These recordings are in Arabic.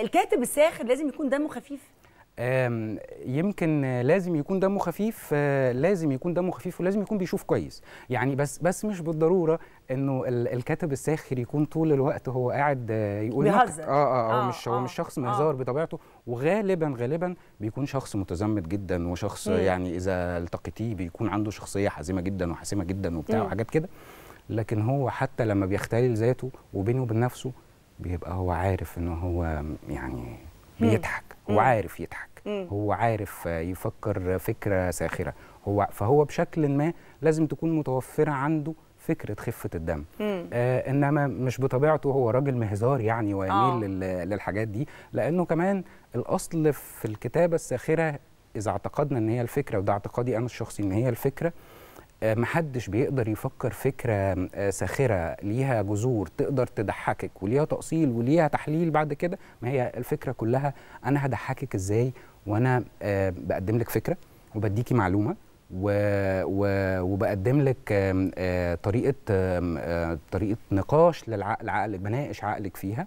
الكاتب الساخر لازم يكون دمه خفيف يمكن لازم يكون دمه خفيف آه، لازم يكون دمه خفيف ولازم يكون بيشوف كويس يعني بس بس مش بالضروره انه الكاتب الساخر يكون طول الوقت هو قاعد آه، يقول بيهزر اه اه, آه، هو آه مش هو آه مش شخص مهزار آه بطبيعته وغالبا غالبا بيكون شخص متزمت جدا وشخص مم. يعني اذا التقيتيه بيكون عنده شخصيه حازمه جدا وحاسمه جدا وبتاع وحاجات كده لكن هو حتى لما بيختلل ذاته وبينه وبين نفسه بيبقى هو عارف ان هو يعني بيضحك هو عارف يضحك هو عارف يفكر فكره ساخره هو فهو بشكل ما لازم تكون متوفره عنده فكره خفه الدم آه انما مش بطبيعته هو راجل مهزار يعني ويميل آه. للحاجات دي لانه كمان الاصل في الكتابه الساخره اذا اعتقدنا ان هي الفكره وده اعتقادي انا الشخصي ان هي الفكره آه، محدش بيقدر يفكر فكرة آه، ساخرة ليها جذور تقدر تضحكك وليها تأصيل وليها تحليل بعد كده ما هي الفكرة كلها أنا هضحكك إزاي وأنا آه، بقدم لك فكرة وبديكي معلومة و... و... وبقدم لك طريقة طريقة نقاش للعقل عقلك بناقش عقلك فيها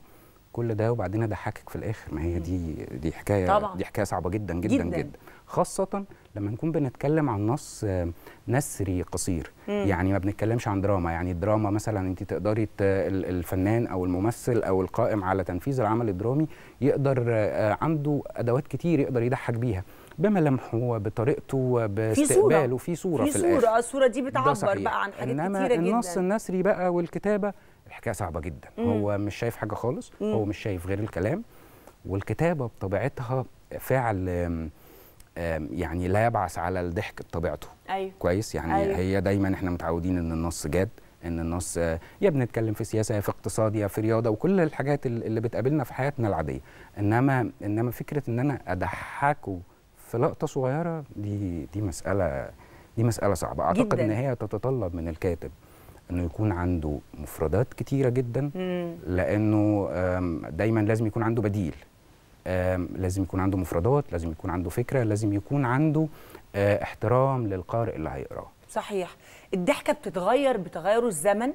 كل ده وبعدين اضحكك في الاخر ما هي دي دي حكايه طبعا. دي حكايه صعبه جدا جدا جدا, جداً. خاصه لما نكون بنتكلم عن نص نثري قصير مم. يعني ما بنتكلمش عن دراما يعني الدراما مثلا انت تقدري الفنان او الممثل او القائم على تنفيذ العمل الدرامي يقدر آه، عنده ادوات كتير يقدر يضحك بيها بملامحه بطريقته وباستقباله في صوره في, صورة في, صورة الاخر الصوره دي بتعبر بقى عن حاجات كتيره جدا النص النثري بقى والكتابه الحكايه صعبه جدا مم. هو مش شايف حاجه خالص مم. هو مش شايف غير الكلام والكتابه بطبيعتها فعل يعني لا يبعث على الضحك بطبيعته أيوه. كويس يعني أيوه. هي دايما احنا متعودين ان النص جاد ان النص آه، يا بنتكلم في سياسه يا في اقتصاد يا في رياضه وكل الحاجات اللي بتقابلنا في حياتنا العاديه انما انما فكره ان انا اضحكه في لقطه صغيره دي دي مساله دي مساله صعبه اعتقد جداً. ان هي تتطلب من الكاتب انه يكون عنده مفردات كتيره جدا لانه دايما لازم يكون عنده بديل لازم يكون عنده مفردات لازم يكون عنده فكره لازم يكون عنده آه، احترام للقارئ اللي هيقراه صحيح الضحكه بتتغير بتغير الزمن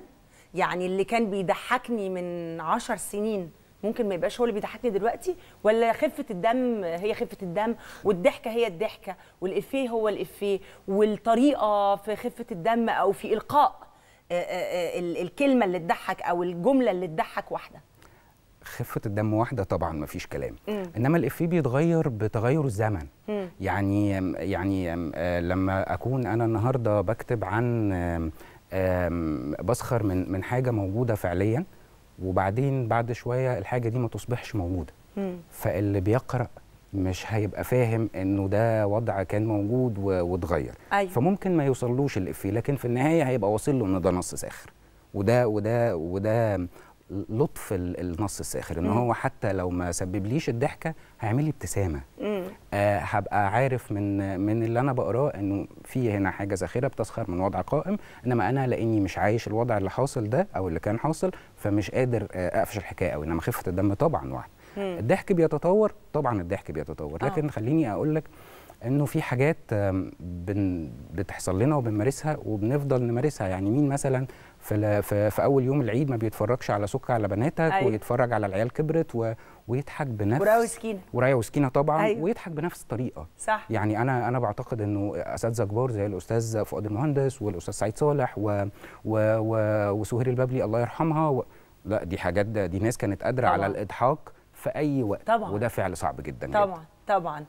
يعني اللي كان بيضحكني من عشر سنين ممكن ما يبقاش هو اللي بيضحكني دلوقتي ولا خفه الدم هي خفه الدم والضحكه هي الضحكه والافيه هو الافيه والطريقه في خفه الدم او في القاء آه، آه، آه، الكلمه اللي تضحك او الجمله اللي تضحك واحده خفه الدم واحده طبعا ما فيش كلام مم. انما الافيه بيتغير بتغير الزمن مم. يعني يعني لما اكون انا النهارده بكتب عن بسخر من من حاجه موجوده فعليا وبعدين بعد شويه الحاجه دي ما تصبحش موجوده مم. فاللي بيقرا مش هيبقى فاهم انه ده وضع كان موجود واتغير أيوة. فممكن ما يوصلوش الافيه لكن في النهايه هيبقى واصل له ان ده نص ساخر وده وده وده لطف النص الساخر ان هو حتى لو ما سببليش الضحكه هيعمل لي ابتسامه آه هبقى عارف من من اللي انا بقراه انه في هنا حاجه ساخره بتسخر من وضع قائم انما انا لاني مش عايش الوضع اللي حاصل ده او اللي كان حاصل فمش قادر آه اقفش الحكايه قوي انما خفه الدم طبعا واحد الضحك بيتطور طبعا الضحك بيتطور آه. لكن خليني اقول لك انه في حاجات بن بتحصل لنا وبنمارسها وبنفضل نمارسها يعني مين مثلا في, في, في اول يوم العيد ما بيتفرجش على سكر على بناتك أيوة. ويتفرج على العيال كبرت و... ويضحك بنفس ورايه وسكينه ورايه وسكينه طبعا أيوة. ويضحك بنفس الطريقه صح يعني انا انا بعتقد انه اساتذه كبار زي الاستاذ فؤاد المهندس والاستاذ سعيد صالح و... و... و... وسهير البابلي الله يرحمها و... لا دي حاجات دي ناس كانت قادره على الاضحاك في اي وقت طبعا وده فعل صعب جدا طبعا جدا. طبعا